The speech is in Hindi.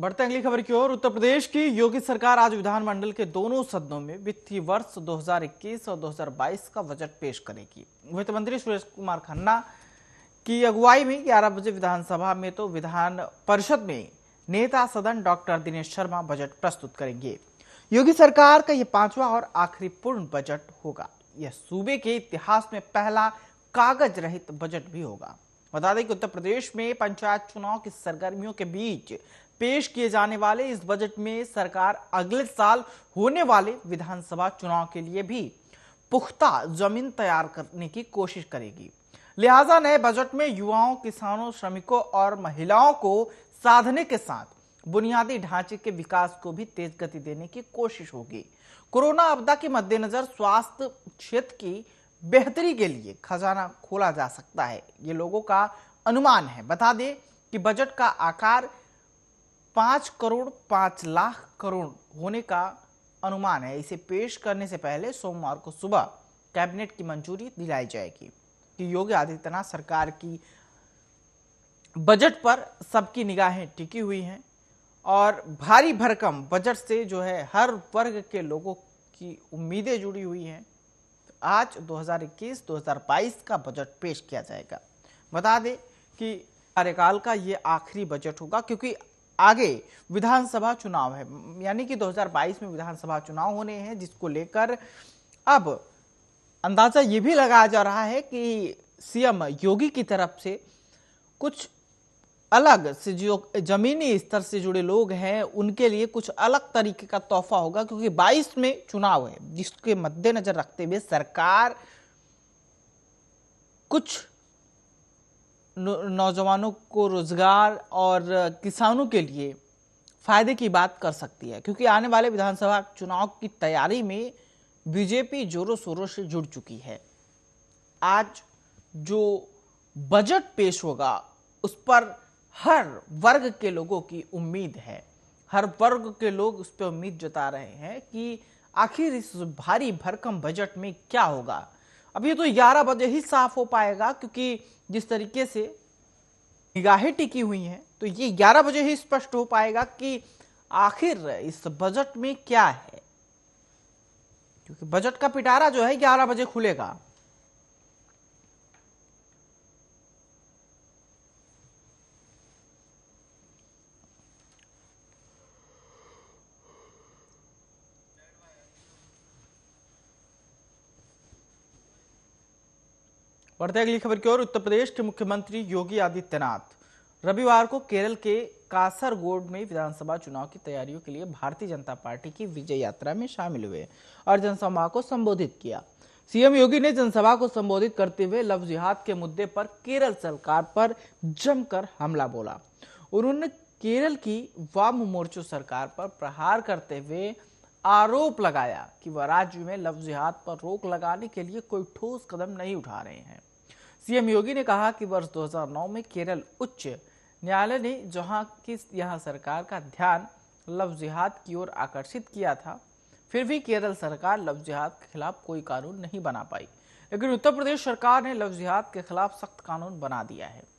बढ़ते अगली खबर की ओर उत्तर प्रदेश की योगी सरकार आज विधानमंडल के दोनों सदनों में वित्तीय वर्ष 2021 और 2022 का बजट पेश करेगी वित्त मंत्री सुरेश कुमार खन्ना की अगुवाई में 11 बजे विधानसभा में तो विधान परिषद में नेता सदन डॉक्टर दिनेश शर्मा बजट प्रस्तुत करेंगे योगी सरकार का यह पांचवा और आखिरी पूर्ण बजट होगा यह सूबे के इतिहास में पहला कागज रहित बजट भी होगा बता दें कि उत्तर प्रदेश में पंचायत चुनाव की सरगर्मियों के बीच पेश किए जाने वाले इस बजट में सरकार अगले साल होने वाले विधानसभा चुनाव के लिए भी पुख्ता जमीन तैयार करने की कोशिश करेगी लिहाजा नए बजट में युवाओं किसानों श्रमिकों और महिलाओं को साधने के साथ बुनियादी ढांचे के विकास को भी तेज गति देने की कोशिश होगी कोरोना आपदा के मद्देनजर स्वास्थ्य क्षेत्र की बेहतरी के लिए खजाना खोला जा सकता है ये लोगों का अनुमान है बता दें कि बजट का आकार पाँच करोड़ पाँच लाख करोड़ होने का अनुमान है इसे पेश करने से पहले सोमवार को सुबह कैबिनेट की मंजूरी दिलाई जाएगी कि योगी आदित्यनाथ सरकार की बजट पर सबकी निगाहें टिकी हुई हैं और भारी भरकम बजट से जो है हर वर्ग के लोगों की उम्मीदें जुड़ी हुई हैं आज 2021-2022 का बजट पेश किया जाएगा बता दें कि कार्यकाल का ये आखिरी बजट होगा क्योंकि आगे विधानसभा चुनाव है यानी कि 2022 में विधानसभा चुनाव होने हैं जिसको लेकर अब अंदाजा ये भी लगाया जा रहा है कि सीएम योगी की तरफ से कुछ अलग से जो जमीनी स्तर से जुड़े लोग हैं उनके लिए कुछ अलग तरीके का तोहफा होगा क्योंकि 22 में चुनाव है जिसके मद्देनजर रखते हुए सरकार कुछ नौजवानों को रोजगार और किसानों के लिए फायदे की बात कर सकती है क्योंकि आने वाले विधानसभा चुनाव की तैयारी में बीजेपी जोरों शोरों से जुड़ चुकी है आज जो बजट पेश होगा उस पर हर वर्ग के लोगों की उम्मीद है हर वर्ग के लोग उस पर उम्मीद जता रहे हैं कि आखिर इस भारी भरकम बजट में क्या होगा अब ये तो ग्यारह बजे ही साफ हो पाएगा क्योंकि जिस तरीके से निगाहें टिकी हुई हैं तो ये ग्यारह बजे ही स्पष्ट हो पाएगा कि आखिर इस बजट में क्या है क्योंकि बजट का पिटारा जो है ग्यारह बजे खुलेगा बढ़ते अगली खबर की ओर उत्तर प्रदेश के मुख्यमंत्री योगी आदित्यनाथ रविवार को केरल के कासरगोड में विधानसभा चुनाव की तैयारियों के लिए भारतीय जनता पार्टी की विजय यात्रा में शामिल हुए और जनसभा को संबोधित किया सीएम योगी ने जनसभा को संबोधित करते हुए लव जिहाद के मुद्दे पर केरल सरकार पर जमकर हमला बोला उन्होंने केरल की वाम मोर्चो सरकार पर प्रहार करते हुए आरोप लगाया कि वह राज्य में लव जिहाद पर रोक लगाने के लिए कोई ठोस कदम नहीं उठा रहे हैं सीएम योगी ने कहा कि वर्ष 2009 में केरल उच्च न्यायालय ने जहां किस यहां सरकार का ध्यान लव जिहाद की ओर आकर्षित किया था फिर भी केरल सरकार लव जिहाद के खिलाफ कोई कानून नहीं बना पाई लेकिन उत्तर प्रदेश सरकार ने लव जिहाद के खिलाफ सख्त कानून बना दिया है